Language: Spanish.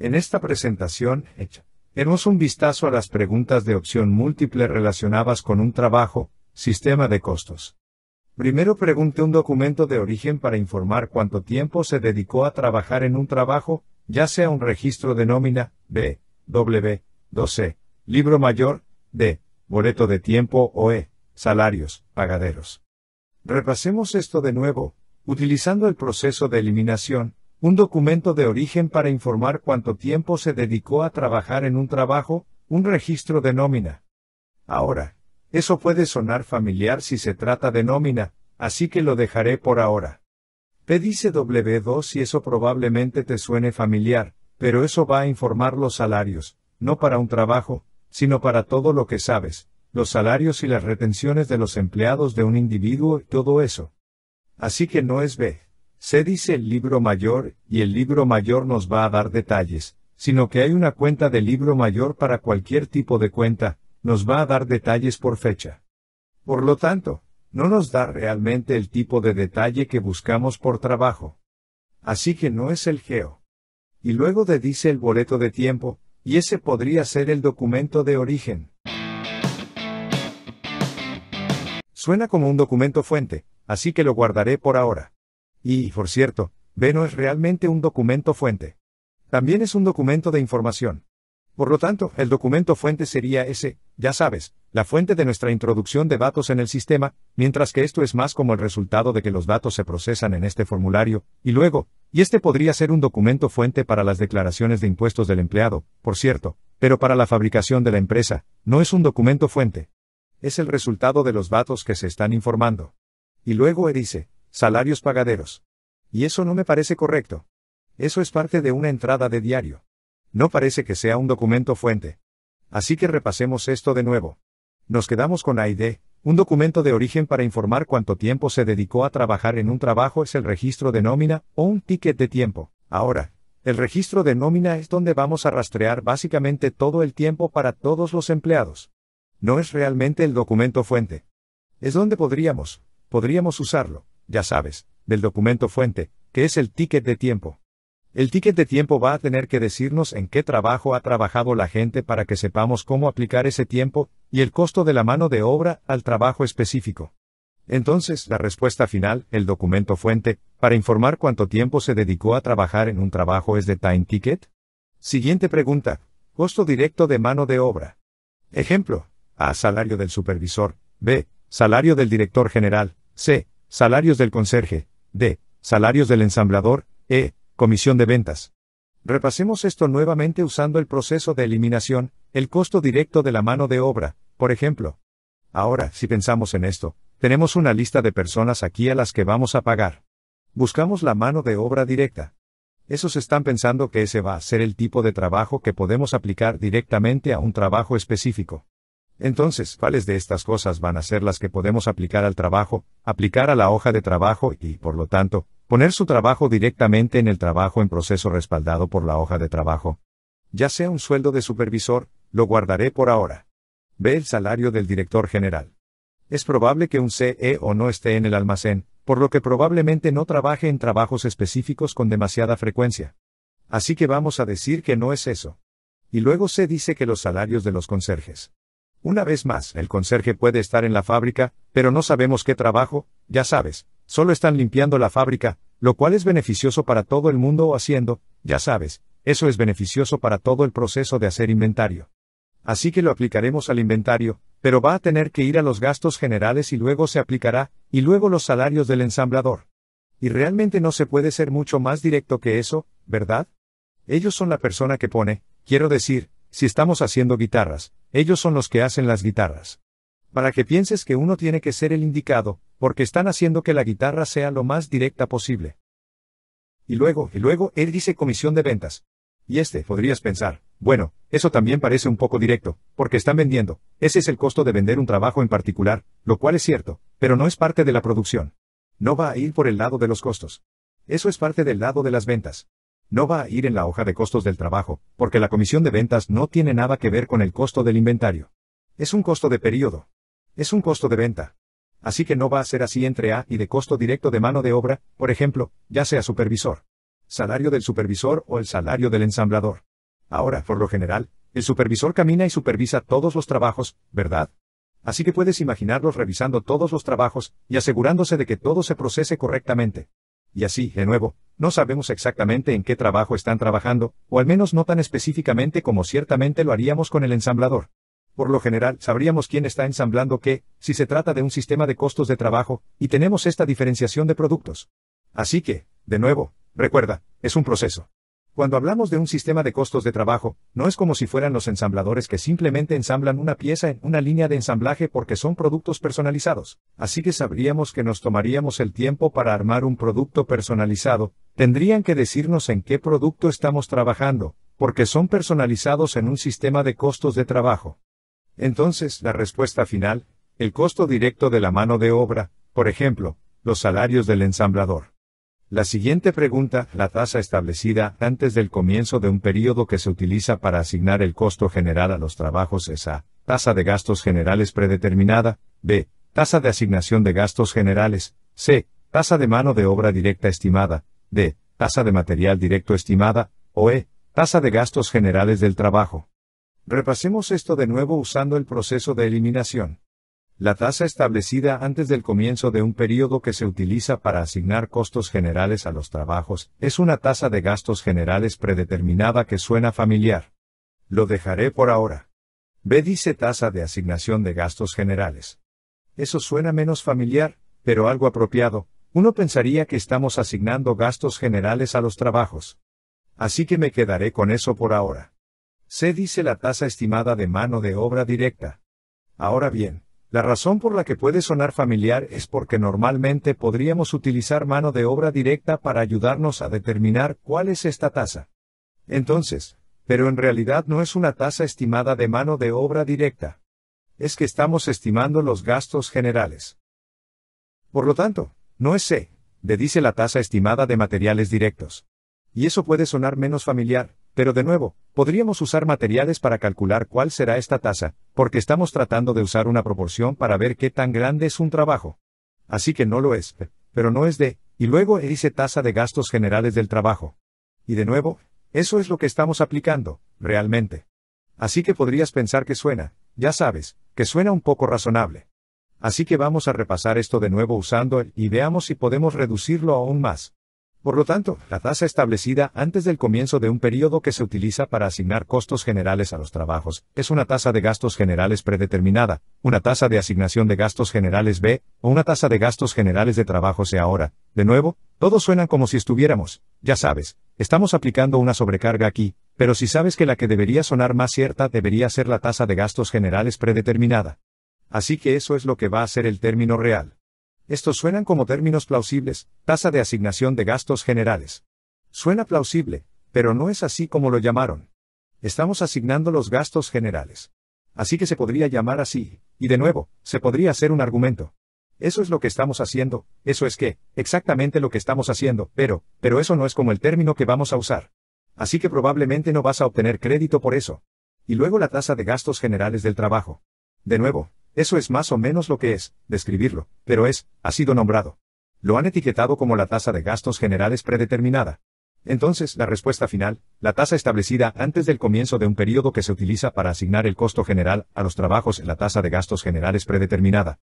En esta presentación, hecha, hemos un vistazo a las preguntas de opción múltiple relacionadas con un trabajo, sistema de costos. Primero pregunte un documento de origen para informar cuánto tiempo se dedicó a trabajar en un trabajo, ya sea un registro de nómina, B, W, 12, libro mayor, D, boleto de tiempo o E, salarios, pagaderos. Repasemos esto de nuevo, utilizando el proceso de eliminación, un documento de origen para informar cuánto tiempo se dedicó a trabajar en un trabajo, un registro de nómina. Ahora, eso puede sonar familiar si se trata de nómina, así que lo dejaré por ahora. P dice W2 y eso probablemente te suene familiar, pero eso va a informar los salarios, no para un trabajo, sino para todo lo que sabes, los salarios y las retenciones de los empleados de un individuo y todo eso. Así que no es B se dice el libro mayor, y el libro mayor nos va a dar detalles, sino que hay una cuenta de libro mayor para cualquier tipo de cuenta, nos va a dar detalles por fecha. Por lo tanto, no nos da realmente el tipo de detalle que buscamos por trabajo. Así que no es el geo. Y luego te dice el boleto de tiempo, y ese podría ser el documento de origen. Suena como un documento fuente, así que lo guardaré por ahora. Y, por cierto, B no es realmente un documento fuente. También es un documento de información. Por lo tanto, el documento fuente sería ese, ya sabes, la fuente de nuestra introducción de datos en el sistema, mientras que esto es más como el resultado de que los datos se procesan en este formulario, y luego, y este podría ser un documento fuente para las declaraciones de impuestos del empleado, por cierto, pero para la fabricación de la empresa, no es un documento fuente. Es el resultado de los datos que se están informando. Y luego E dice, Salarios pagaderos. Y eso no me parece correcto. Eso es parte de una entrada de diario. No parece que sea un documento fuente. Así que repasemos esto de nuevo. Nos quedamos con AID, un documento de origen para informar cuánto tiempo se dedicó a trabajar en un trabajo es el registro de nómina o un ticket de tiempo. Ahora, el registro de nómina es donde vamos a rastrear básicamente todo el tiempo para todos los empleados. No es realmente el documento fuente. Es donde podríamos, podríamos usarlo ya sabes, del documento fuente, que es el ticket de tiempo. El ticket de tiempo va a tener que decirnos en qué trabajo ha trabajado la gente para que sepamos cómo aplicar ese tiempo y el costo de la mano de obra al trabajo específico. Entonces, la respuesta final, el documento fuente, para informar cuánto tiempo se dedicó a trabajar en un trabajo es de Time Ticket. Siguiente pregunta. Costo directo de mano de obra. Ejemplo. A. Salario del supervisor. B. Salario del director general. C. Salarios del conserje. D. Salarios del ensamblador. E. Comisión de ventas. Repasemos esto nuevamente usando el proceso de eliminación, el costo directo de la mano de obra, por ejemplo. Ahora, si pensamos en esto, tenemos una lista de personas aquí a las que vamos a pagar. Buscamos la mano de obra directa. Esos están pensando que ese va a ser el tipo de trabajo que podemos aplicar directamente a un trabajo específico. Entonces, ¿cuáles de estas cosas van a ser las que podemos aplicar al trabajo, aplicar a la hoja de trabajo y, por lo tanto, poner su trabajo directamente en el trabajo en proceso respaldado por la hoja de trabajo? Ya sea un sueldo de supervisor, lo guardaré por ahora. Ve el salario del director general. Es probable que un CEO no esté en el almacén, por lo que probablemente no trabaje en trabajos específicos con demasiada frecuencia. Así que vamos a decir que no es eso. Y luego se dice que los salarios de los conserjes. Una vez más, el conserje puede estar en la fábrica, pero no sabemos qué trabajo, ya sabes, solo están limpiando la fábrica, lo cual es beneficioso para todo el mundo o haciendo, ya sabes, eso es beneficioso para todo el proceso de hacer inventario. Así que lo aplicaremos al inventario, pero va a tener que ir a los gastos generales y luego se aplicará, y luego los salarios del ensamblador. Y realmente no se puede ser mucho más directo que eso, ¿verdad? Ellos son la persona que pone, quiero decir, si estamos haciendo guitarras, ellos son los que hacen las guitarras. Para que pienses que uno tiene que ser el indicado, porque están haciendo que la guitarra sea lo más directa posible. Y luego, y luego, él dice comisión de ventas. Y este, podrías pensar, bueno, eso también parece un poco directo, porque están vendiendo, ese es el costo de vender un trabajo en particular, lo cual es cierto, pero no es parte de la producción. No va a ir por el lado de los costos. Eso es parte del lado de las ventas no va a ir en la hoja de costos del trabajo, porque la comisión de ventas no tiene nada que ver con el costo del inventario. Es un costo de periodo. Es un costo de venta. Así que no va a ser así entre A y de costo directo de mano de obra, por ejemplo, ya sea supervisor. Salario del supervisor o el salario del ensamblador. Ahora, por lo general, el supervisor camina y supervisa todos los trabajos, ¿verdad? Así que puedes imaginarlos revisando todos los trabajos y asegurándose de que todo se procese correctamente y así, de nuevo, no sabemos exactamente en qué trabajo están trabajando, o al menos no tan específicamente como ciertamente lo haríamos con el ensamblador. Por lo general, sabríamos quién está ensamblando qué, si se trata de un sistema de costos de trabajo, y tenemos esta diferenciación de productos. Así que, de nuevo, recuerda, es un proceso. Cuando hablamos de un sistema de costos de trabajo, no es como si fueran los ensambladores que simplemente ensamblan una pieza en una línea de ensamblaje porque son productos personalizados. Así que sabríamos que nos tomaríamos el tiempo para armar un producto personalizado, tendrían que decirnos en qué producto estamos trabajando, porque son personalizados en un sistema de costos de trabajo. Entonces, la respuesta final, el costo directo de la mano de obra, por ejemplo, los salarios del ensamblador. La siguiente pregunta, la tasa establecida antes del comienzo de un periodo que se utiliza para asignar el costo general a los trabajos es A. Tasa de gastos generales predeterminada. B. Tasa de asignación de gastos generales. C. Tasa de mano de obra directa estimada. D. Tasa de material directo estimada. O E. Tasa de gastos generales del trabajo. Repasemos esto de nuevo usando el proceso de eliminación. La tasa establecida antes del comienzo de un periodo que se utiliza para asignar costos generales a los trabajos es una tasa de gastos generales predeterminada que suena familiar. Lo dejaré por ahora. B dice tasa de asignación de gastos generales. Eso suena menos familiar, pero algo apropiado, uno pensaría que estamos asignando gastos generales a los trabajos. Así que me quedaré con eso por ahora. C dice la tasa estimada de mano de obra directa. Ahora bien, la razón por la que puede sonar familiar es porque normalmente podríamos utilizar mano de obra directa para ayudarnos a determinar cuál es esta tasa. Entonces, pero en realidad no es una tasa estimada de mano de obra directa. Es que estamos estimando los gastos generales. Por lo tanto, no es C, de dice la tasa estimada de materiales directos. Y eso puede sonar menos familiar, pero de nuevo, podríamos usar materiales para calcular cuál será esta tasa, porque estamos tratando de usar una proporción para ver qué tan grande es un trabajo. Así que no lo es, pero no es de, y luego dice e tasa de gastos generales del trabajo. Y de nuevo, eso es lo que estamos aplicando, realmente. Así que podrías pensar que suena, ya sabes, que suena un poco razonable. Así que vamos a repasar esto de nuevo usando el y veamos si podemos reducirlo aún más. Por lo tanto, la tasa establecida antes del comienzo de un periodo que se utiliza para asignar costos generales a los trabajos es una tasa de gastos generales predeterminada, una tasa de asignación de gastos generales B o una tasa de gastos generales de trabajo C ahora. De nuevo, todos suenan como si estuviéramos, ya sabes, estamos aplicando una sobrecarga aquí, pero si sabes que la que debería sonar más cierta debería ser la tasa de gastos generales predeterminada. Así que eso es lo que va a ser el término real. Estos suenan como términos plausibles, tasa de asignación de gastos generales. Suena plausible, pero no es así como lo llamaron. Estamos asignando los gastos generales. Así que se podría llamar así, y de nuevo, se podría hacer un argumento. Eso es lo que estamos haciendo, eso es que, exactamente lo que estamos haciendo, pero, pero eso no es como el término que vamos a usar. Así que probablemente no vas a obtener crédito por eso. Y luego la tasa de gastos generales del trabajo. De nuevo, eso es más o menos lo que es, describirlo, pero es, ha sido nombrado. Lo han etiquetado como la tasa de gastos generales predeterminada. Entonces, la respuesta final, la tasa establecida antes del comienzo de un periodo que se utiliza para asignar el costo general a los trabajos en la tasa de gastos generales predeterminada.